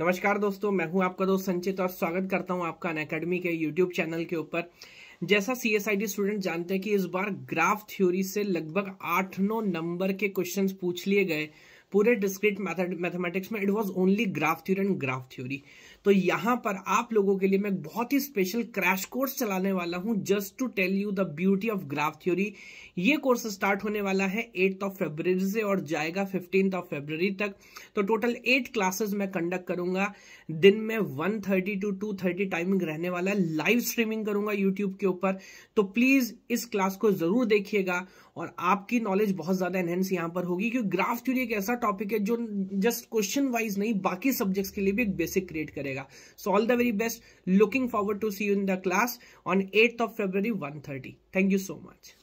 नमस्कार दोस्तों मैं हूं आपका दोस्त संचित और स्वागत करता हूं आपका अनकेडमी के यूट्यूब चैनल के ऊपर जैसा सी एस आई स्टूडेंट जानते हैं कि इस बार ग्राफ थ्योरी से लगभग आठ नौ नंबर के क्वेश्चंस पूछ लिए गए पूरे डिस्क्रीट मैथड मैथमेटिक्स में it was only graph theory and graph theory तो यहां पर आप लोगों के लिए मैं बहुत ही स्पेशल क्रैश कोर्स चलाने वाला हूं just to tell you the beauty of graph theory ये कोर्स स्टार्ट होने वाला है एट्थ ऑफ फेबर से और जाएगा फिफ्टींथ ऑफ फेबर तक तो टोटल एट क्लासेस मैं कंडक्ट करूंगा दिन में one thirty two two thirty timing रहने वाला है लाइव स्ट्रीमिंग करूंगा यूट्यूब के ऊपर तो प्लीज इस क्लास को जरूर देखिएगा और आपकी नॉलेज बहुत ज्यादा एनहेंस यहां पर होगी क्योंकि ग्राफ थ्योरी एक ऐसा टॉपिक है जो जस्ट क्वेश्चन वाइज नहीं बाकी सब्जेक्ट्स के लिए भी एक बेसिक क्रिएट करेगा so all the very best looking forward to see you in the class on eighth of February one thank you so much